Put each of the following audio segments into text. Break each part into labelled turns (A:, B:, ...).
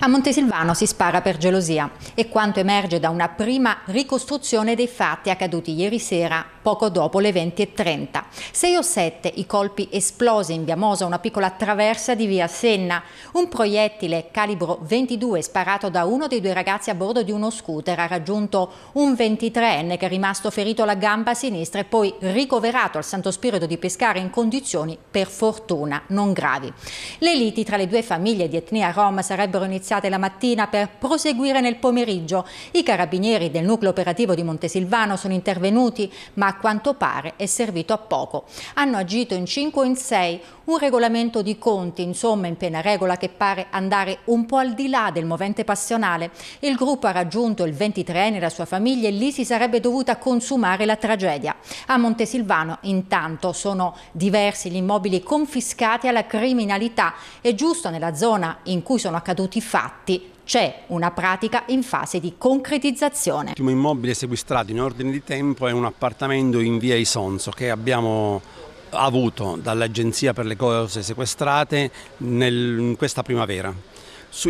A: A Montesilvano si spara per gelosia e quanto emerge da una prima ricostruzione dei fatti accaduti ieri sera poco dopo le 20.30. 6 o 7 i colpi esplosi in via Mosa, una piccola traversa di via Senna. Un proiettile calibro 22 sparato da uno dei due ragazzi a bordo di uno scooter ha raggiunto un 23enne che è rimasto ferito alla gamba sinistra e poi ricoverato al Santo Spirito di Pescara in condizioni per fortuna non gravi. Le liti tra le due famiglie di etnia rom sarebbero iniziate iniziate la mattina per proseguire nel pomeriggio. I carabinieri del nucleo operativo di Montesilvano sono intervenuti, ma a quanto pare è servito a poco. Hanno agito in 5 o in 6, un regolamento di conti, insomma in piena regola che pare andare un po' al di là del movente passionale. Il gruppo ha raggiunto il 23enne e la sua famiglia e lì si sarebbe dovuta consumare la tragedia. A Montesilvano intanto sono diversi gli immobili confiscati alla criminalità e giusto nella zona in cui sono accaduti i fatti c'è una pratica in fase di concretizzazione. L'ultimo
B: immobile sequestrato in ordine di tempo è un appartamento in via Isonzo che abbiamo avuto dall'Agenzia per le cose sequestrate nel, in questa primavera.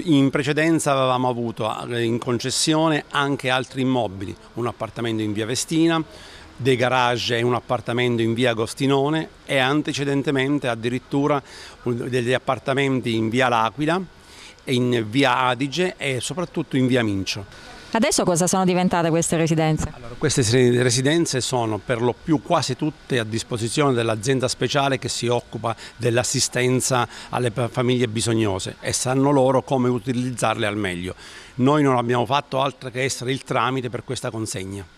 B: in precedenza avevamo avuto eh, in concessione anche altri immobili, un appartamento in via Vestina, dei garage e un appartamento in via Agostinone e antecedentemente addirittura degli appartamenti in via L'Aquila, in via Adige e soprattutto in via Mincio.
A: Adesso cosa sono diventate queste residenze? Allora,
B: queste residenze sono per lo più quasi tutte a disposizione dell'azienda speciale che si occupa dell'assistenza alle famiglie bisognose e sanno loro come utilizzarle al meglio. Noi non abbiamo fatto altro che essere il tramite per questa consegna.